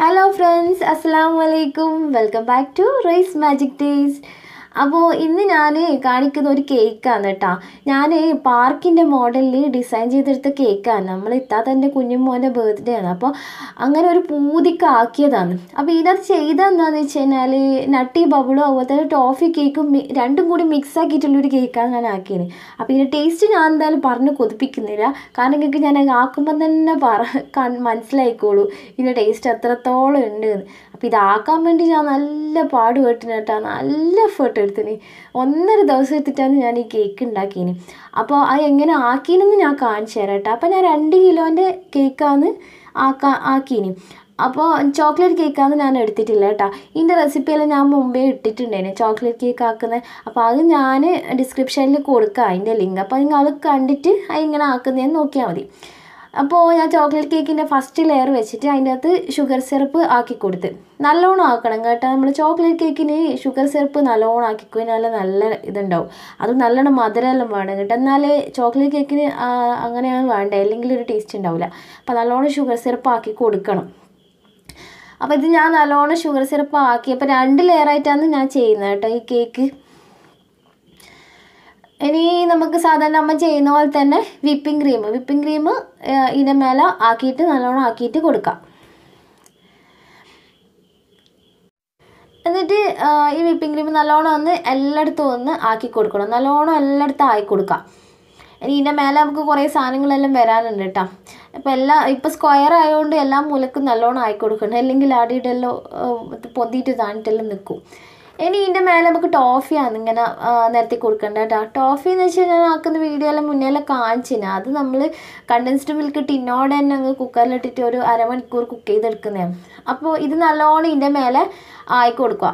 Hello friends, Assalamualaikum. Welcome back to Race Magic Days. അപ്പോൾ ഇന്ന് ഞാൻ കാണിക്കുന്ന ഒരു കേക്കാണ് കേട്ടോ ഞാൻ പാർക്കിൻ്റെ മോഡലിൽ ഡിസൈൻ ചെയ്തെടുത്ത കേക്കാണ് നമ്മൾ ഇത്താത്തൻ്റെ കുഞ്ഞുമോൻ്റെ ബർത്ത്ഡേ ആണ് അപ്പോൾ അങ്ങനെ ഒരു പൂതിക്കാക്കിയതാണ് അപ്പോൾ ഇതിനകത്ത് ചെയ്തതെന്താണെന്ന് വെച്ച് കഴിഞ്ഞാൽ നട്ടി ബബിളും അതുപോലെ തന്നെ ടോഫി കേക്കും രണ്ടും കൂടി മിക്സ് ആക്കിയിട്ടുള്ളൊരു കേക്കാണ് ഞാൻ ആക്കിയത് അപ്പോൾ ഇതിൻ്റെ ടേസ്റ്റ് ഞാൻ എന്തായാലും പറഞ്ഞ് കൊതിപ്പിക്കുന്നില്ല കാരണം നിങ്ങൾക്ക് ഞാൻ ആക്കുമ്പോൾ തന്നെ പറ മനസ്സിലായിക്കോളൂ ഇതിൻ്റെ ടേസ്റ്റ് അത്രത്തോളം ഉണ്ട് അപ്പോൾ ഇതാക്കാൻ വേണ്ടി ഞാൻ നല്ല പാടുപെട്ടിന് കേട്ടോ നല്ല എഫേർട്ട് എടുത്തിന് ഒന്നര ദിവസം എടുത്തിട്ടാണ് ഞാൻ ഈ കേക്ക് ഉണ്ടാക്കിയത് അപ്പോൾ അത് എങ്ങനെ ആക്കിയെന്ന് ഞാൻ കാണിച്ചു തരാം കേട്ടോ അപ്പോൾ ഞാൻ രണ്ട് കിലോൻ്റെ കേക്കാന്ന് ആക്കാ ആക്കിയിന് അപ്പോൾ ചോക്ലേറ്റ് കേക്കാന്ന് ഞാൻ എടുത്തിട്ടില്ല കേട്ടോ ഇതിൻ്റെ റെസിപ്പിയെല്ലാം ഞാൻ മുമ്പേ ഇട്ടിട്ടുണ്ടായിരുന്നു ചോക്ലേറ്റ് കേക്ക് ആക്കുന്നത് അപ്പോൾ അത് ഞാൻ ഡിസ്ക്രിപ്ഷനിൽ കൊടുക്കാം അതിൻ്റെ ലിങ്ക് അപ്പോൾ നിങ്ങൾ കണ്ടിട്ട് അത് ഇങ്ങനെ ആക്കുന്നതെന്ന് നോക്കിയാൽ മതി അപ്പോൾ ഞാൻ ചോക്ലേറ്റ് കേക്കിൻ്റെ ഫസ്റ്റ് ലെയർ വെച്ചിട്ട് അതിൻ്റെ അകത്ത് ഷുഗർ സിറപ്പ് ആക്കി കൊടുത്ത് നല്ലോണം ആക്കണം കേട്ടോ നമ്മൾ ചോക്ലേറ്റ് കേക്കിന് ഷുഗർ സിറപ്പ് നല്ലോണം ആക്കി കഴിഞ്ഞാൽ നല്ല ഇതുണ്ടാവും അത് നല്ലോണം മധുരമെല്ലാം വേണം കേട്ടോ എന്നാൽ ചോക്ലേറ്റ് കേക്കിന് അങ്ങനെയാണ് വേണ്ടത് അല്ലെങ്കിൽ ഒരു ടേസ്റ്റ് ഉണ്ടാവില്ല അപ്പോൾ നല്ലോണം ഷുഗർ സിറപ്പ് ആക്കി കൊടുക്കണം അപ്പോൾ ഇത് ഞാൻ നല്ലോണം ഷുഗർ സിറപ്പ് ആക്കി അപ്പോൾ രണ്ട് ലെയറായിട്ടാണ് ഞാൻ ചെയ്യുന്നത് കേട്ടോ ഈ കേക്ക് ഇനി നമുക്ക് സാധാരണ അമ്മ ചെയ്യുന്ന പോലെ തന്നെ വിപ്പിംഗ് ക്രീം വിപ്പിംഗ് ക്രീം ഇതിൻ്റെ മേലെ ആക്കിയിട്ട് നല്ലോണം ആക്കിയിട്ട് കൊടുക്കാം എന്നിട്ട് ഈ വിപ്പിംഗ് ക്രീം നല്ലോണം ഒന്ന് എല്ലായിടത്തും ഒന്ന് ആക്കി കൊടുക്കണം നല്ലോണം എല്ലായിടത്തും ആക്കി കൊടുക്കാം ഇനി ഇതിൻ്റെ മേലെ നമുക്ക് കുറേ സാധനങ്ങളെല്ലാം വരാനുണ്ട് കേട്ടോ അപ്പം എല്ലാം ഇപ്പോൾ സ്ക്വയർ ആയതുകൊണ്ട് എല്ലാ മൂലക്കും നല്ലോണം ആയി കൊടുക്കണം അല്ലെങ്കിൽ ആടിയിട്ടെല്ലാം പൊന്തിയിട്ട് താണിട്ടെല്ലാം നിൽക്കും ഇനി ഇതിൻ്റെ മേലെ നമുക്ക് ടോഫിയാണ് ഇങ്ങനെ നിരത്തി കൊടുക്കേണ്ടത് കേട്ടോ ടോഫി എന്ന് വെച്ച് കഴിഞ്ഞാൽ ആക്കുന്ന വീഡിയോയിലെ മുന്നേലെ കാണിച്ചിന് അത് നമ്മൾ കണ്ടൻസ്ഡ് മിൽക്ക് ടിന്നോടെ തന്നെ അങ്ങ് കുക്കറിലിട്ടിട്ട് ഒരു അരമണിക്കൂർ കുക്ക് ചെയ്തെടുക്കുന്നതാണ് അപ്പോൾ ഇത് നല്ലോണം ഇതിൻ്റെ മേലെ ആയി കൊടുക്കുക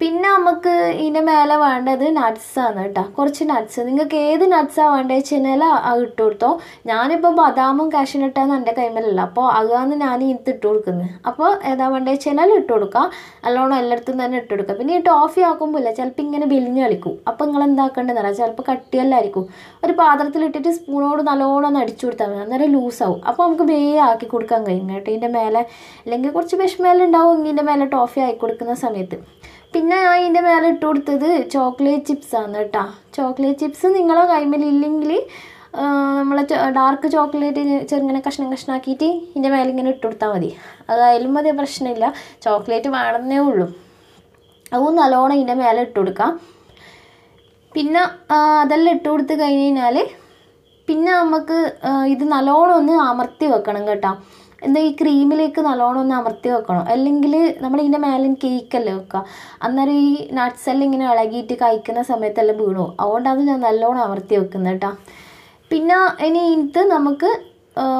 പിന്നെ നമുക്ക് ഇതിൻ്റെ മേലെ വേണ്ടത് നട്ട്സാണ് കേട്ടോ കുറച്ച് നട്ട്സ് നിങ്ങൾക്ക് ഏത് നട്ട്സാണ് വേണ്ടത് വെച്ച് കഴിഞ്ഞാൽ അത് ഇട്ട് കൊടുത്തോ ഞാനിപ്പോൾ ബദാമും കാഷ്യനട്ടാണ് എൻ്റെ കൈമലല്ല അപ്പോൾ അതാണ് ഞാൻ ഇത് ഇട്ട് കൊടുക്കുന്നത് അപ്പോൾ ഏതാ വേണ്ടത് വെച്ച് കഴിഞ്ഞാൽ ഇട്ട് കൊടുക്കാം അല്ലോണം എല്ലായിടത്തും തന്നെ ഇട്ട് കൊടുക്കുക പിന്നെ ഇട്ട് ടോഫി ആക്കുമ്പോൾ ഇല്ല ചിലപ്പോൾ ഇങ്ങനെ വിലിഞ്ഞ് കളിക്കും അപ്പോൾ നിങ്ങൾ എന്താക്കേണ്ടതെന്ന് പറയാം ചിലപ്പോൾ കട്ടിയല്ലായിരിക്കും ഒരു പാത്രത്തിലിട്ടിട്ട് സ്പൂണോട് നല്ലോണം ഒന്ന് അടിച്ചു കൊടുത്താൽ മതി അന്നേരം ലൂസാവും അപ്പോൾ നമുക്ക് വേഗം ആക്കി കൊടുക്കാൻ കഴിയും കേട്ടോ ഇതിൻ്റെ മേലെ അല്ലെങ്കിൽ കുറച്ച് വിഷമേലുണ്ടാവും ഇതിൻ്റെ മേലെ ടോഫി ആക്കി കൊടുക്കുന്ന സമയത്ത് പിന്നെ ഞാൻ ഇതിൻ്റെ മേലെ ഇട്ട് കൊടുത്തത് ചോക്ലേറ്റ് ആണ് കേട്ടോ ചോക്ലേറ്റ് ചിപ്സ് നിങ്ങളെ കൈമലില്ലെങ്കിൽ നമ്മൾ നമ്മളെ ഡാർക്ക് ചോക്ലേറ്റ് ചെറുങ്ങനെ കഷ്ണം കഷ്ണാക്കിയിട്ട് ഇതിൻ്റെ മേലെ ഇങ്ങനെ ഇട്ട് കൊടുത്താൽ മതി അതായാലും മതി പ്രശ്നമില്ല ചോക്ലേറ്റ് വേണമെന്നേ ഉള്ളൂ അതും നല്ലോണം ഇതിൻ്റെ മേലെ ഇട്ട് കൊടുക്കാം പിന്നെ അതെല്ലാം ഇട്ട് കൊടുത്ത് കഴിഞ്ഞ് കഴിഞ്ഞാൽ പിന്നെ നമുക്ക് ഇത് നല്ലോണം ഒന്ന് അമർത്തി വെക്കണം കേട്ടോ എന്താ ഈ ക്രീമിലേക്ക് നല്ലോണം ഒന്ന് അമർത്തി വെക്കണം അല്ലെങ്കിൽ നമ്മൾ നമ്മളിതിൻ്റെ മേലെ കേക്കല്ലേ വെക്കുക അന്നേരം ഈ നട്ട്സ് എല്ലാം ഇങ്ങനെ ഇളകിയിട്ട് കഴിക്കുന്ന സമയത്തെല്ലാം വീണു അതുകൊണ്ടാണ് ഞാൻ നല്ലോണം അമർത്തി വെക്കുന്നത് കേട്ടോ പിന്നെ ഇനി ഇത് നമുക്ക്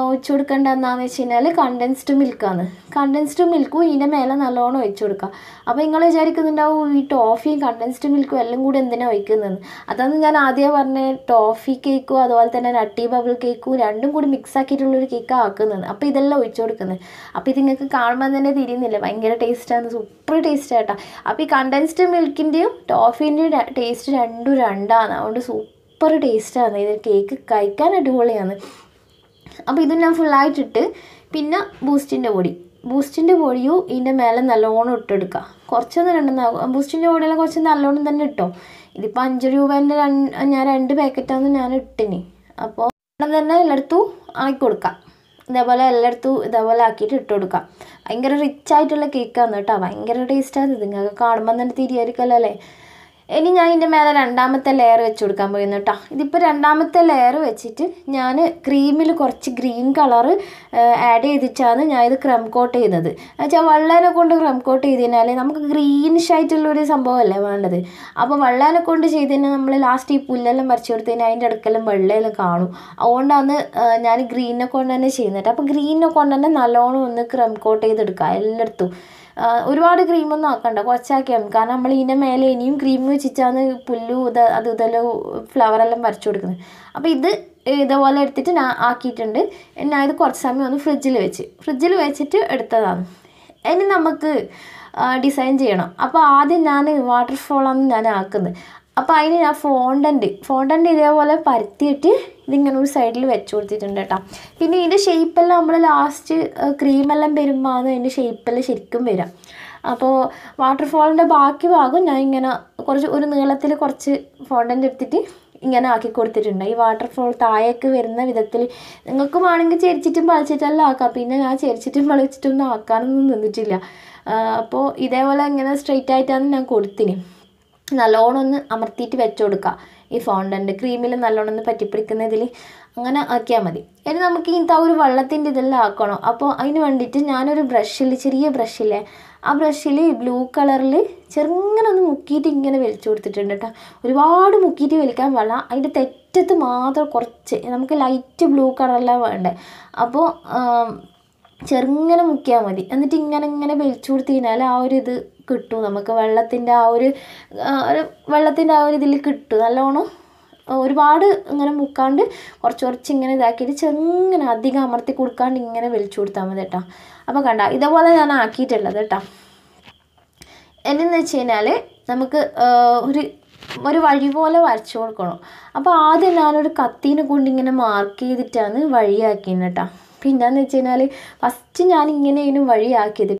ഒഴിച്ചു കൊടുക്കേണ്ട എന്താണെന്ന് വെച്ച് കഴിഞ്ഞാൽ കണ്ടൻസ്ഡ് മിൽക്കാണ് കണ്ടൻസ്ഡ് മിൽക്കും ഇതിൻ്റെ മേലെ നല്ലോണം ഒഴിച്ചു കൊടുക്കുക അപ്പോൾ നിങ്ങൾ വിചാരിക്കുന്നുണ്ടാവും ഈ ടോഫിയും കണ്ടൻസ്ഡ് മിൽക്കും എല്ലാം കൂടി എന്തിനാണ് ഒഴിക്കുന്നത് അതാണ് ഞാൻ ആദ്യം പറഞ്ഞ ടോഫി കേക്കും അതുപോലെ തന്നെ നട്ടി ബബിൾ കേക്കും രണ്ടും കൂടി മിക്സ് ആക്കിയിട്ടുള്ളൊരു കേക്കാണ് ആക്കുന്നത് അപ്പോൾ ഇതെല്ലാം ഒഴിച്ചു കൊടുക്കുന്നത് അപ്പോൾ ഇത് നിങ്ങൾക്ക് കാണുമ്പോൾ തന്നെ തിരിയുന്നില്ല ഭയങ്കര ടേസ്റ്റാണ് സൂപ്പർ ടേസ്റ്റ് ആയിട്ടാണ് അപ്പോൾ ഈ കണ്ടൻസ്ഡ് മിൽക്കിൻ്റെയും ടോഫീൻ്റെയും ടേസ്റ്റ് രണ്ടും രണ്ടാണ് അതുകൊണ്ട് സൂപ്പർ ടേസ്റ്റാണ് ഇത് കേക്ക് കഴിക്കാൻ അടിപൊളിയാണ് അപ്പോൾ ഇതും ഞാൻ ഫുള്ളായിട്ടിട്ട് പിന്നെ ബൂസ്റ്റിൻ്റെ പൊടി ബൂസ്റ്റിൻ്റെ പൊടിയും ഇതിൻ്റെ മേലെ നല്ലോണം ഇട്ടെടുക്കുക കുറച്ചൊന്നും രണ്ട് ബൂസ്റ്റിൻ്റെ പൊടിയെല്ലാം കുറച്ച് നല്ലോണം തന്നെ ഇട്ടോ ഇതിപ്പോൾ അഞ്ച് രൂപേൻ്റെ രണ്ട് ഞാൻ രണ്ട് പാക്കറ്റാന്ന് ഞാൻ ഇട്ടിനി അപ്പോൾ ഉടനെ തന്നെ എല്ലായിടത്തും ആക്കി കൊടുക്കാം ഇതേപോലെ എല്ലായിടത്തും ഇതേപോലെ ആക്കിയിട്ട് ഇട്ട് കൊടുക്കാം ഭയങ്കര റിച്ച് ആയിട്ടുള്ള കേക്കാണ് കേട്ടോ ഭയങ്കര ടേസ്റ്റാണ് ഇത് നിങ്ങൾക്ക് കാണുമ്പോൾ തന്നെ തിരിയായിരിക്കല്ലോ അല്ലേ ഇനി ഞാൻ ഇതിൻ്റെ മേലെ രണ്ടാമത്തെ ലെയർ വെച്ച് കൊടുക്കാൻ പോയിരുന്നു കേട്ടോ ഇതിപ്പോൾ രണ്ടാമത്തെ ലെയർ വെച്ചിട്ട് ഞാൻ ക്രീമിൽ കുറച്ച് ഗ്രീൻ കളർ ആഡ് ചെയ്തിട്ടാണ് ഞാൻ ഇത് ക്രം കോട്ട് ചെയ്യുന്നത് എന്നുവെച്ചാൽ വെള്ളേനെ കൊണ്ട് ക്രം കോട്ട് കഴിഞ്ഞാൽ നമുക്ക് ഗ്രീനിഷ് ആയിട്ടുള്ളൊരു സംഭവമല്ലേ വേണ്ടത് അപ്പോൾ വെള്ളേനെ കൊണ്ട് ചെയ്ത് കഴിഞ്ഞാൽ നമ്മൾ ലാസ്റ്റ് ഈ പുല്ലെല്ലാം വരച്ച് കൊടുത്ത് കഴിഞ്ഞാൽ അതിൻ്റെ ഇടയ്ക്കെല്ലാം വെള്ളയെല്ലാം കാണും അതുകൊണ്ടാണ് ഞാൻ ഗ്രീനിനെ കൊണ്ട് തന്നെ ചെയ്യുന്നത് അപ്പോൾ ഗ്രീനിനെ കൊണ്ട് തന്നെ നല്ലോണം ഒന്ന് ക്രം കോട്ട് ചെയ്തെടുക്കുക എല്ലായിടത്തും ഒരുപാട് ക്രീമൊന്നും ആക്കണ്ട മതി കാരണം നമ്മൾ ഇതിൻ്റെ മേലെ ഇനിയും ക്രീം വെച്ചിട്ടാണ് പുല്ലു ഇത് അത് ഇതെല്ലാം ഫ്ലവറെല്ലാം വരച്ചു കൊടുക്കുന്നത് അപ്പോൾ ഇത് ഇതുപോലെ എടുത്തിട്ട് ഞാൻ ആക്കിയിട്ടുണ്ട് ഞാൻ ഇത് കുറച്ച് സമയം ഒന്ന് ഫ്രിഡ്ജിൽ വെച്ച് ഫ്രിഡ്ജിൽ വെച്ചിട്ട് എടുത്തതാണ് ഇനി നമുക്ക് ഡിസൈൻ ചെയ്യണം അപ്പോൾ ആദ്യം ഞാൻ വാട്ടർഫോളാണ് ഞാൻ ആക്കുന്നത് അപ്പോൾ അതിന് ഞാൻ ഫോണ്ടൻറ്റ് ഫോണ്ടൻറ്റ് ഇതേപോലെ പരത്തിയിട്ട് ഇതിങ്ങനെ ഒരു സൈഡിൽ വെച്ച് കൊടുത്തിട്ടുണ്ട് കേട്ടോ പിന്നെ ഇതിൻ്റെ ഷേപ്പെല്ലാം നമ്മൾ ലാസ്റ്റ് ക്രീമെല്ലാം വരുമ്പോൾ അത് അതിൻ്റെ ഷേപ്പെല്ലാം ശരിക്കും വരാം അപ്പോൾ വാട്ടർഫോളിൻ്റെ ബാക്കി ഭാഗം ഞാൻ ഇങ്ങനെ കുറച്ച് ഒരു നീളത്തിൽ കുറച്ച് ഫോണ്ടൻ്റ് എടുത്തിട്ട് ഇങ്ങനെ ആക്കി കൊടുത്തിട്ടുണ്ട് ഈ വാട്ടർഫോൾ താഴേക്ക് വരുന്ന വിധത്തിൽ നിങ്ങൾക്ക് വേണമെങ്കിൽ ചെരിച്ചിട്ടും പളിച്ചിട്ടല്ല ആക്കാം പിന്നെ ഞാൻ ചെരിച്ചിട്ടും പളിച്ചിട്ടൊന്നും ആക്കാനൊന്നും നിന്നിട്ടില്ല അപ്പോൾ ഇതേപോലെ ഇങ്ങനെ സ്ട്രെയിറ്റ് ആയിട്ടാണ് ഞാൻ കൊടുത്തിന് നല്ലോണം ഒന്ന് അമർത്തിയിട്ട് വെച്ചു കൊടുക്കുക ഈ ഫൗണ്ടൻ്റ് ക്രീമിൽ നല്ലോണം ഒന്ന് പറ്റിപ്പിടിക്കുന്നതിൽ അങ്ങനെ ആക്കിയാൽ മതി ഇനി നമുക്ക് ഇന്നത്തെ ആ ഒരു വെള്ളത്തിൻ്റെ ഇതെല്ലാം ആക്കണം അപ്പോൾ അതിന് വേണ്ടിയിട്ട് ഞാനൊരു ബ്രഷിൽ ചെറിയ ബ്രഷില്ലേ ആ ബ്രഷിൽ ബ്ലൂ കളറിൽ ചെറുങ്ങനെ ഒന്ന് മുക്കിയിട്ട് ഇങ്ങനെ വലിച്ചു കൊടുത്തിട്ടുണ്ട് കേട്ടോ ഒരുപാട് മുക്കിയിട്ട് വലിക്കാൻ വേണ്ട അതിൻ്റെ തെറ്റത്ത് മാത്രം കുറച്ച് നമുക്ക് ലൈറ്റ് ബ്ലൂ കളറെല്ലാം വേണ്ടേ അപ്പോൾ ചെറുങ്ങനെ മുക്കിയാൽ മതി എന്നിട്ട് ഇങ്ങനെ ഇങ്ങനെ വലിച്ചു കൊടുത്തു കഴിഞ്ഞാൽ ആ ഒരു ഇത് കിട്ടും നമുക്ക് വെള്ളത്തിൻ്റെ ആ ഒരു ഒരു വെള്ളത്തിൻ്റെ ആ ഒരു ഇതിൽ കിട്ടും നല്ലോണം ഒരുപാട് ഇങ്ങനെ മുക്കാണ്ട് കുറച്ച് കുറച്ച് ഇങ്ങനെ ഇതാക്കിയിട്ട് ചെങ്ങനെ അധികം അമർത്തി കൊടുക്കാണ്ട് ഇങ്ങനെ വലിച്ചു കൊടുത്താൽ മതി കേട്ടോ അപ്പോൾ കണ്ട ഇതേപോലെ ഞാൻ ആക്കിയിട്ടുള്ളത് കേട്ടോ എന്നെന്ന് വെച്ച് കഴിഞ്ഞാൽ നമുക്ക് ഒരു ഒരു വഴി പോലെ വരച്ചു കൊടുക്കണം അപ്പോൾ ആദ്യം ഞാനൊരു കത്തീനെ കൊണ്ട് ഇങ്ങനെ മാർക്ക് ചെയ്തിട്ടാണ് വഴിയാക്കിയത് കേട്ടോ പിന്നെയെന്ന് വെച്ച് കഴിഞ്ഞാൽ ഫസ്റ്റ് ഞാൻ ഇങ്ങനെ ഇതിനും വഴിയാക്കിയത്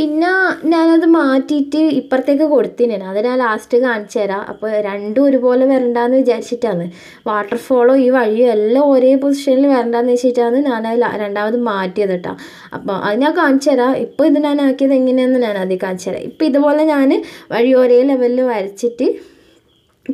പിന്നെ ഞാനത് മാറ്റിയിട്ട് ഇപ്പുറത്തേക്ക് കൊടുത്തിനാണ് അത് ഞാൻ ലാസ്റ്റ് കാണിച്ചു തരാം അപ്പോൾ രണ്ടും ഒരുപോലെ വരണ്ടായെന്ന് വിചാരിച്ചിട്ടാണ് വാട്ടർഫോളോ ഈ വഴിയും എല്ലാം ഒരേ പൊസിഷനിൽ വരണ്ടാന്ന് വെച്ചിട്ടാണ് ഞാൻ രണ്ടാമത് മാറ്റിയത് കേട്ടോ അപ്പോൾ അത് ഞാൻ കാണിച്ചു തരാം ഇപ്പോൾ ഇത് ഞാൻ ആക്കിയത് എങ്ങനെയാണെന്ന് ഞാൻ ആദ്യം കാണിച്ചു തരാം ഇപ്പോൾ ഇതുപോലെ ഞാൻ വഴി ഒരേ ലെവലിൽ വരച്ചിട്ട്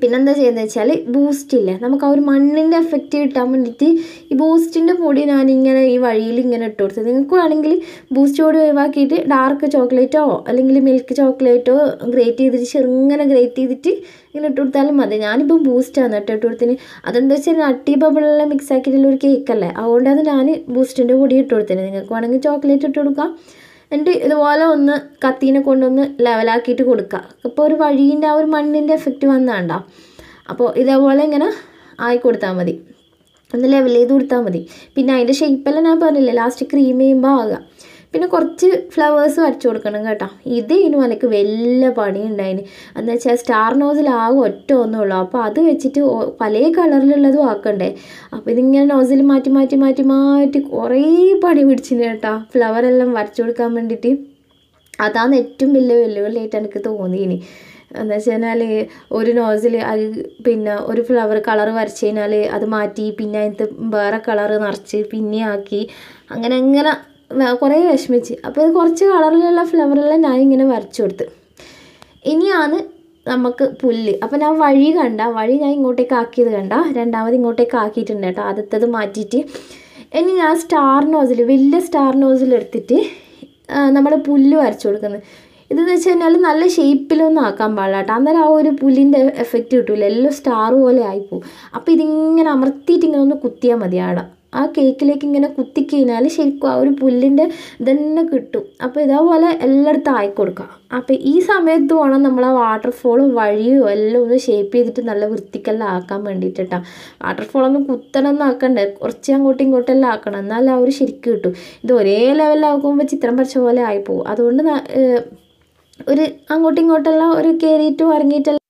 പിന്നെന്താ ചെയ്യുന്നത് വെച്ചാൽ ബൂസ്റ്റില്ലേ നമുക്ക് ആ ഒരു മണ്ണിൻ്റെ എഫക്റ്റ് കിട്ടാൻ വേണ്ടിയിട്ട് ഈ ബൂസ്റ്റിൻ്റെ പൊടി ഞാനിങ്ങനെ ഈ വഴിയിൽ ഇങ്ങനെ ഇട്ട് കൊടുത്തത് നിങ്ങൾക്ക് വേണമെങ്കിൽ ബൂസ്റ്റ് പൊടി ഒഴിവാക്കിയിട്ട് ഡാർക്ക് ചോക്ലേറ്റോ അല്ലെങ്കിൽ മിൽക്ക് ചോക്ലേറ്റോ ഗ്രേറ്റ് ചെയ്തിട്ട് ചെറുങ്ങനെ ഗ്രേറ്റ് ചെയ്തിട്ട് ഇങ്ങനെ ഇട്ട് കൊടുത്താലും മതി ഞാനിപ്പോൾ ബൂസ്റ്റാണ് കേട്ടോ ഇട്ട് കൊടുത്തിന് അതെന്താ വെച്ചാൽ നട്ടി ബബിളെല്ലാം മിക്സ് ആക്കിയിട്ടുള്ള ഒരു കേക്കല്ലേ അതുകൊണ്ടാണ് ഞാൻ ബൂസ്റ്റിൻ്റെ പൊടി ഇട്ട് കൊടുത്തത് നിങ്ങൾക്ക് വേണമെങ്കിൽ ചോക്ലേറ്റ് ഇട്ട് കൊടുക്കാം എന്നിട്ട് ഇതുപോലെ ഒന്ന് കത്തീനെ കൊണ്ടൊന്ന് ലെവലാക്കിയിട്ട് കൊടുക്കുക അപ്പോൾ ഒരു വഴിൻ്റെ ആ ഒരു മണ്ണിൻ്റെ എഫക്റ്റ് വന്നാണ്ട അപ്പോൾ ഇതേപോലെ ഇങ്ങനെ ആയി കൊടുത്താൽ മതി ഒന്ന് ലെവൽ ചെയ്ത് കൊടുത്താൽ മതി പിന്നെ അതിൻ്റെ ഷേപ്പെല്ലാം ഞാൻ പറഞ്ഞില്ലേ ലാസ്റ്റ് ക്രീം ചെയ്യുമ്പോൾ ആകുക പിന്നെ കുറച്ച് ഫ്ലവേഴ്സ് വരച്ചു കൊടുക്കണം കേട്ടോ ഇത് ഇതിന് എനിക്ക് വലിയ പണിയുണ്ടായിന് എന്താ വെച്ചാൽ സ്റ്റാർ നോസിലാകെ ഒറ്റ ഒന്നേ ഉള്ളൂ അപ്പോൾ അത് വെച്ചിട്ട് പല കളറിലുള്ളതും ആക്കണ്ടേ അപ്പോൾ ഇതിങ്ങനെ നോസിൽ മാറ്റി മാറ്റി മാറ്റി മാറ്റി കുറേ പണി പിടിച്ചിന് കേട്ടോ ഫ്ലവറെല്ലാം വരച്ചു കൊടുക്കാൻ വേണ്ടിയിട്ട് അതാണ് ഏറ്റവും വലിയ വെല്ലുവിളിയായിട്ട് എനിക്ക് തോന്നിയിന് എന്താ വെച്ച് കഴിഞ്ഞാൽ ഒരു നോസിൽ അത് പിന്നെ ഒരു ഫ്ലവർ കളർ വരച്ച് കഴിഞ്ഞാൽ അത് മാറ്റി പിന്നെ അതിനകത്ത് വേറെ കളർ നിറച്ച് പിന്നെ ആക്കി അങ്ങനെ അങ്ങനെ കുറേ വിഷമിച്ച് അപ്പോൾ ഇത് കുറച്ച് കളറിലുള്ള ഫ്ലവറെല്ലാം ഞാൻ ഇങ്ങനെ വരച്ചു കൊടുത്ത് ഇനിയാണ് നമുക്ക് പുല്ല് അപ്പോൾ ഞാൻ വഴി കണ്ട വഴി ഞാൻ ഇങ്ങോട്ടേക്ക് ആക്കിയത് കണ്ട രണ്ടാമത് ഇങ്ങോട്ടേക്ക് ആക്കിയിട്ടുണ്ട് കേട്ടോ ആദ്യത്തത് മാറ്റിയിട്ട് ഇനി ഞാൻ സ്റ്റാർ നോസിൽ വലിയ സ്റ്റാർ നോസിൽ എടുത്തിട്ട് നമ്മൾ പുല്ല് വരച്ചു കൊടുക്കുന്നത് ഇതെന്ന് വെച്ച് കഴിഞ്ഞാൽ നല്ല ഷേപ്പിലൊന്നും ആക്കാൻ പാടില്ല കേട്ടോ അന്നേരം ആ ഒരു പുല്ലിൻ്റെ എഫക്റ്റ് കിട്ടില്ല എല്ലാം സ്റ്റാർ പോലെ ആയിപ്പോവും അപ്പോൾ ഇതിങ്ങനെ അമർത്തിയിട്ട് ഇങ്ങനെ ഒന്ന് കുത്തിയാൽ മതി ആടാം ആ കേക്കിലേക്ക് ഇങ്ങനെ കുത്തി കഴിഞ്ഞാൽ ശരിക്കും ആ ഒരു പുല്ലിൻ്റെ ഇതന്നെ കിട്ടും അപ്പോൾ ഇതേപോലെ എല്ലായിടത്തും ആയി കൊടുക്കുക അപ്പോൾ ഈ സമയത്ത് വേണം നമ്മൾ ആ വാട്ടർഫോളും വഴിയോ എല്ലാം ഒന്ന് ഷേപ്പ് ചെയ്തിട്ട് നല്ല വൃത്തിക്കെല്ലാം ആക്കാൻ വേണ്ടിയിട്ടാണ് വാട്ടർഫോളൊന്നും കുത്തണമെന്ന് ആക്കണ്ടേ കുറച്ച് അങ്ങോട്ടും ഇങ്ങോട്ടും എല്ലാം ആക്കണം എന്നാലും ആ ഒരു ശരിക്കും കിട്ടും ഇത് ഒരേ ലെവലിലാക്കുമ്പോൾ ചിത്രം വരച്ച പോലെ ആയിപ്പോവും അതുകൊണ്ട് ഒരു അങ്ങോട്ടും ഇങ്ങോട്ടെല്ലാം ഒരു കയറിയിട്ടും ഇറങ്ങിയിട്ടെല്ലാം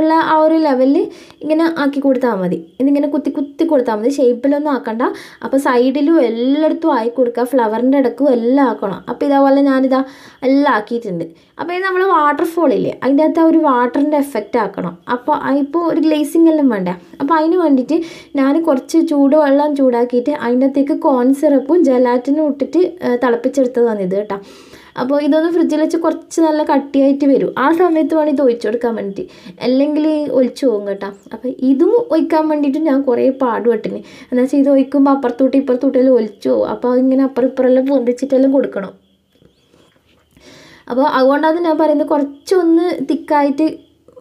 ഉള്ള ആ ഒരു ലെവലിൽ ഇങ്ങനെ ആക്കി കൊടുത്താൽ മതി ഇതിങ്ങനെ കുത്തി കുത്തി കൊടുത്താൽ മതി ഷേപ്പിലൊന്നും ആക്കണ്ട അപ്പോൾ സൈഡിലും എല്ലായിടത്തും ആയി കൊടുക്കുക ഫ്ലവറിൻ്റെ ഇടക്കും എല്ലാം ആക്കണം അപ്പോൾ ഇതേപോലെ ഞാനിതാ എല്ലാം ആക്കിയിട്ടുണ്ട് അപ്പോൾ ഇത് നമ്മൾ വാട്ടർഫോളില്ലേ അതിൻ്റെ അകത്ത് ആ ഒരു വാട്ടറിൻ്റെ എഫക്റ്റ് ആക്കണം അപ്പോൾ ഇപ്പോൾ ഒരു ഗ്ലേസിങ് എല്ലാം വേണ്ട അപ്പോൾ അതിന് വേണ്ടിയിട്ട് ഞാൻ കുറച്ച് ചൂടുവെള്ളം ചൂടാക്കിയിട്ട് അതിൻ്റെ അകത്തേക്ക് കോൺ സിറപ്പും ജലാറ്റിനും ഇട്ടിട്ട് തിളപ്പിച്ചെടുത്തതാണ് ഇത് കേട്ടോ അപ്പോൾ ഇതൊന്ന് ഫ്രിഡ്ജിൽ വെച്ച് കുറച്ച് നല്ല കട്ടിയായിട്ട് വരും ആ സമയത്ത് വേണം ഇത് ഒഴിച്ചു കൊടുക്കാൻ വേണ്ടിയിട്ട് അല്ലെങ്കിൽ ഒഴിച്ചു പോകും കേട്ടോ അപ്പോൾ ഇതും ഒഴിക്കാൻ വേണ്ടിയിട്ട് ഞാൻ കുറേ പാടുപെട്ടിന് എന്താ വെച്ചാൽ ഇത് ഒഴിക്കുമ്പോൾ അപ്പുറത്തോട്ട് ഇപ്പുറത്തോട്ടെല്ലാം ഒലിച്ചു പോകും അപ്പോൾ ഇങ്ങനെ അപ്പുറം ഇപ്പുറമെല്ലാം പൊന്തിച്ചിട്ടെല്ലാം കൊടുക്കണം അപ്പോൾ അതുകൊണ്ടാണ് ഞാൻ പറയുന്നത് കുറച്ചൊന്ന് തിക്കായിട്ട്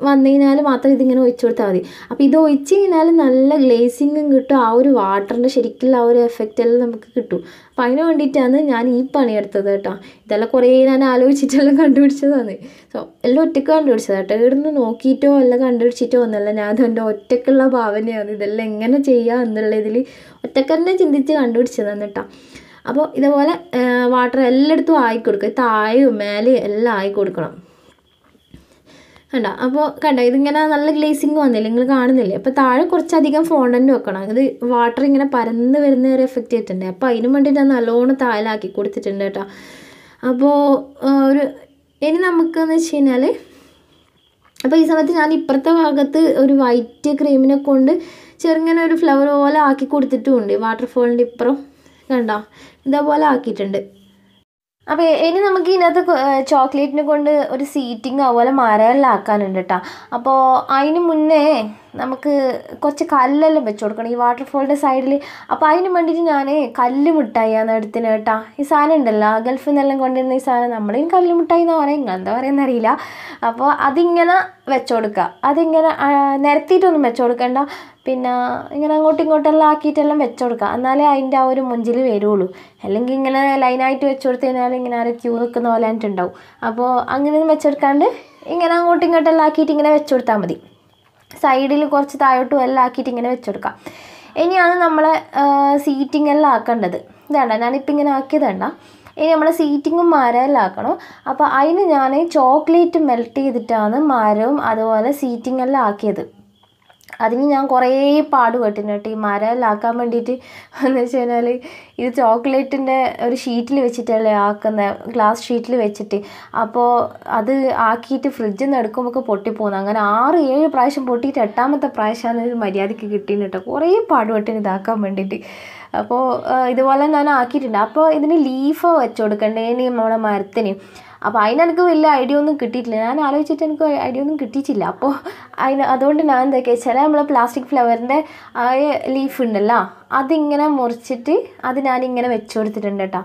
വന്നു കഴിഞ്ഞാൽ മാത്രം ഇതിങ്ങനെ ഒഴിച്ചു കൊടുത്താൽ മതി അപ്പോൾ ഇത് ഒഴിച്ച് കഴിഞ്ഞാൽ നല്ല ഗ്ലേസിങ്ങും കിട്ടും ആ ഒരു വാട്ടറിൻ്റെ ശരിക്കുള്ള ആ ഒരു എഫക്റ്റ് എല്ലാം നമുക്ക് കിട്ടും അപ്പോൾ അതിന് വേണ്ടിയിട്ടാണ് ഞാൻ ഈ പണി കേട്ടോ ഇതെല്ലാം കുറേ ഞാൻ ആലോചിച്ചിട്ടെല്ലാം കണ്ടുപിടിച്ചതാണ് സോ എല്ലാം ഒറ്റക്ക് കണ്ടുപിടിച്ചത് കേട്ടോ ഇവിടുന്ന് നോക്കിയിട്ടോ അല്ല കണ്ടുപിടിച്ചിട്ടോ ഒന്നല്ല ഞാൻ അതെൻ്റെ ഒറ്റക്കുള്ള ഭാവനയാണ് ഇതെല്ലാം എങ്ങനെ ചെയ്യുക എന്നുള്ളതിൽ ഒറ്റയ്ക്ക് തന്നെ ചിന്തിച്ച് കണ്ടുപിടിച്ചതാണ് കേട്ടോ അപ്പോൾ ഇതേപോലെ വാട്ടർ എല്ലായിടത്തും ആയി കൊടുക്കുക താഴെയും മേലെയും എല്ലാം ആയി കൊടുക്കണം കണ്ട അപ്പോൾ കണ്ട ഇതിങ്ങനെ നല്ല ഗ്ലേസിങ് വന്നില്ല നിങ്ങൾ കാണുന്നില്ലേ അപ്പോൾ താഴെ കുറച്ചധികം ഫോണ്ടൻ്റ് വെക്കണം ഇത് വാട്ടർ ഇങ്ങനെ പരന്ന് വരുന്ന ഒരു എഫക്റ്റ് ചെയ്തിട്ടുണ്ട് അപ്പോൾ അതിനു വേണ്ടിയിട്ട് ഞാൻ നല്ലോണം താഴെയാക്കി കൊടുത്തിട്ടുണ്ട് കേട്ടോ അപ്പോൾ ഒരു ഇനി നമുക്കെന്ന് വെച്ച് കഴിഞ്ഞാൽ അപ്പോൾ ഈ സമയത്ത് ഞാൻ ഇപ്പുറത്തെ ഭാഗത്ത് ഒരു വൈറ്റ് ക്രീമിനെ കൊണ്ട് ചെറുങ്ങനെ ഒരു ഫ്ലവർ പോലെ ആക്കി കൊടുത്തിട്ടുമുണ്ട് വാട്ടർഫോളിൻ്റെ ഇപ്പുറം കണ്ടോ ഇതേപോലെ ആക്കിയിട്ടുണ്ട് അപ്പോൾ ഇനി നമുക്ക് ഇതിനകത്ത് ചോക്ലേറ്റിനെ കൊണ്ട് ഒരു സീറ്റിംഗ് അതുപോലെ മരമെല്ലാം ആക്കാനുണ്ട് കേട്ടോ അപ്പോൾ അതിന് മുന്നേ നമുക്ക് കുറച്ച് കല്ലെല്ലാം വെച്ച് കൊടുക്കണം ഈ വാട്ടർഫോളിൻ്റെ സൈഡിൽ അപ്പോൾ അതിന് വേണ്ടിയിട്ട് ഞാൻ കല്ല് ആ നടുത്തിന് കേട്ടാ ഈ സാധനം ഉണ്ടല്ലോ ഗൾഫിൽ നിന്നെല്ലാം കൊണ്ടുവരുന്ന ഈ സാധനം നമ്മളെയും കല്ല് മിഠായി എന്നാണ് പറയുക നിങ്ങൾ എന്താ പറയുന്നത് അറിയില്ല അപ്പോൾ അതിങ്ങനെ വെച്ച് കൊടുക്കുക അതിങ്ങനെ നിരത്തിയിട്ടൊന്നും വെച്ച് കൊടുക്കേണ്ട പിന്നെ ഇങ്ങനെ അങ്ങോട്ടും ഇങ്ങോട്ടെല്ലാം ആക്കിയിട്ടെല്ലാം വെച്ച് കൊടുക്കുക എന്നാലേ അതിൻ്റെ ആ ഒരു മുഞ്ചിൽ വരുള്ളൂ അല്ലെങ്കിൽ ഇങ്ങനെ ലൈനായിട്ട് വെച്ച് കൊടുത്തു കഴിഞ്ഞാൽ ഇങ്ങനെ ആരും ക്യൂ നിൽക്കുന്ന പോലെ ആയിട്ടുണ്ടാവും അപ്പോൾ അങ്ങനെയൊന്നും വെച്ചെടുക്കാണ്ട് ഇങ്ങനെ അങ്ങോട്ടും ഇങ്ങോട്ടെല്ലാം ആക്കിയിട്ട് ഇങ്ങനെ വെച്ച് കൊടുത്താൽ മതി സൈഡിൽ കുറച്ച് താഴോട്ടും എല്ലാം ആക്കിയിട്ട് ഇങ്ങനെ വെച്ചെടുക്കാം ഇനിയാണ് നമ്മൾ സീറ്റിംഗ് എല്ലാം ആക്കേണ്ടത് വേണ്ട ഞാനിപ്പോൾ ഇങ്ങനെ വേണ്ട ഇനി നമ്മൾ സീറ്റിങ്ങും മരമെല്ലാം ആക്കണം അപ്പോൾ അതിന് ഞാൻ ചോക്ലേറ്റ് മെൽറ്റ് ചെയ്തിട്ടാണ് മരവും അതുപോലെ സീറ്റിംഗ് എല്ലാം ആക്കിയത് അതിന് ഞാൻ കുറേ പാട് പെട്ടിന് കേട്ടോ ഈ മരമെല്ലാമാക്കാൻ വേണ്ടിയിട്ട് എന്ന് വെച്ച് കഴിഞ്ഞാൽ ഇത് ചോക്ലേറ്റിൻ്റെ ഒരു ഷീറ്റിൽ വെച്ചിട്ടല്ലേ ആക്കുന്നത് ഗ്ലാസ് ഷീറ്റിൽ വെച്ചിട്ട് അപ്പോൾ അത് ആക്കിയിട്ട് ഫ്രിഡ്ജിൽ നിന്ന് എടുക്കുമ്പോൾ പൊട്ടിപ്പോകുന്നു അങ്ങനെ ആറ് ഏഴ് പ്രാവശ്യം പൊട്ടിയിട്ട് എട്ടാമത്തെ പ്രാവശ്യമാണ് ഒരു മര്യാദയ്ക്ക് കിട്ടിയെന്ന് കേട്ടോ കുറേ പാട് പെട്ടിന് ഇതാക്കാൻ വേണ്ടിയിട്ട് അപ്പോൾ ഇതുപോലെ ഞാൻ ആക്കിയിട്ടുണ്ട് അപ്പോൾ ഇതിന് ലീഫ് വെച്ച് കൊടുക്കണ്ടേ ഇനി നമ്മുടെ മരത്തിന് അപ്പോൾ അതിനെനിക്ക് വലിയ ഐഡിയ ഒന്നും കിട്ടിയിട്ടില്ല ഞാൻ ആലോചിച്ചിട്ട് എനിക്ക് ഐഡിയ ഒന്നും കിട്ടിയിട്ടില്ല അപ്പോൾ അതിന് അതുകൊണ്ട് ഞാൻ എന്തൊക്കെ വെച്ചാൽ നമ്മളെ പ്ലാസ്റ്റിക് ഫ്ലവറിൻ്റെ ആ ലീഫ് ഉണ്ടല്ലോ അതിങ്ങനെ മുറിച്ചിട്ട് അത് ഞാനിങ്ങനെ വെച്ചു കൊടുത്തിട്ടുണ്ട് കേട്ടോ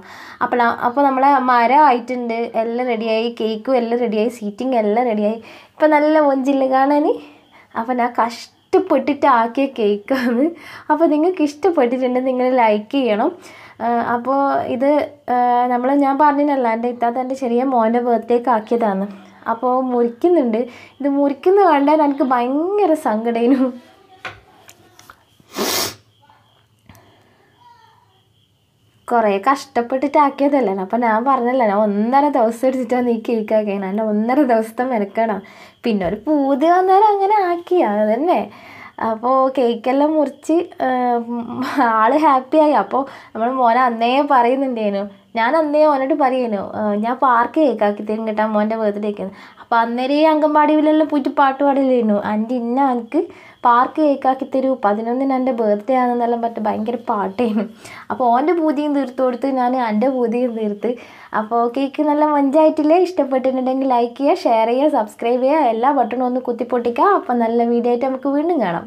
അപ്പോൾ അപ്പോൾ നമ്മളെ മരം ആയിട്ടുണ്ട് എല്ലാം റെഡിയായി കേക്കും എല്ലാം റെഡിയായി സീറ്റിംഗ് എല്ലാം റെഡിയായി ഇപ്പം നല്ല മൊഞ്ചില്ല കാണാൻ അപ്പോൾ ഞാൻ കഷ്ട ഇഷ്ടപ്പെട്ടിട്ട് ആക്കിയ കേക്കാണ് അപ്പോൾ നിങ്ങൾക്ക് ഇഷ്ടപ്പെട്ടിട്ടുണ്ടെങ്കിൽ നിങ്ങൾ ലൈക്ക് ചെയ്യണം അപ്പോൾ ഇത് നമ്മൾ ഞാൻ പറഞ്ഞിനല്ലോ എൻ്റെ ഇത്താത്ത എൻ്റെ ചെറിയ മോൻ്റെ ബർത്ത്ഡേക്ക് ആക്കിയതാണ് അപ്പോൾ മുറിക്കുന്നുണ്ട് ഇത് മുറിക്കുന്ന കണ്ടാൽ എനിക്ക് ഭയങ്കര സങ്കടേനു കുറേ കഷ്ടപ്പെട്ടിട്ടാക്കിയതല്ലേ അപ്പം ഞാൻ പറഞ്ഞല്ലോ ഞാൻ ഒന്നര ദിവസം എടുത്തിട്ടാണ് നീ കേക്കാക്കിയത് എൻ്റെ ഒന്നര ദിവസത്തെ മെനക്കണം പിന്നെ ഒരു പൂതി വന്നാലും അങ്ങനെ ആക്കിയാ അതന്നെ അപ്പോൾ കേക്കെല്ലാം മുറിച്ച് ആൾ ഹാപ്പിയായി അപ്പോൾ നമ്മൾ മോനെ അന്നേ പറയുന്നുണ്ടേനു ഞാൻ അന്നേ ഓനോട് പറയുന്നു ഞാൻ പാർക്ക് കേക്കാക്കി തരും കേട്ടോ മോൻ്റെ ബർത്ത്ഡേക്ക് അപ്പോൾ അന്നേരം ഈ അംഗൻവാടിയിലെല്ലാം പോയിട്ട് പാട്ട് പാടില്ലായിരുന്നു എൻ്റെ ഇന്ന എനിക്ക് പാർക്ക് കേക്കാക്കി തരൂ പതിനൊന്നിന് എൻ്റെ ബർത്ത്ഡേ ആണെന്നെല്ലാം പറ്റും ഭയങ്കര പാട്ടേനു അപ്പോൾ ഓൻ്റെ പൂതിയും തീർത്ത് കൊടുത്ത് ഞാൻ എൻ്റെ പൂതിയും തീർത്ത് അപ്പോൾ കേക്ക് നല്ല മഞ്ചായിട്ടില്ലേ ഇഷ്ടപ്പെട്ടിട്ടുണ്ടെങ്കിൽ ലൈക്ക് ചെയ്യുക ഷെയർ ചെയ്യുക സബ്സ്ക്രൈബ് ചെയ്യുക എല്ലാ ബട്ടണും ഒന്ന് കുത്തിപ്പൊട്ടിക്കുക അപ്പോൾ നല്ല വീഡിയോ ആയിട്ട് നമുക്ക് വീണ്ടും കാണാം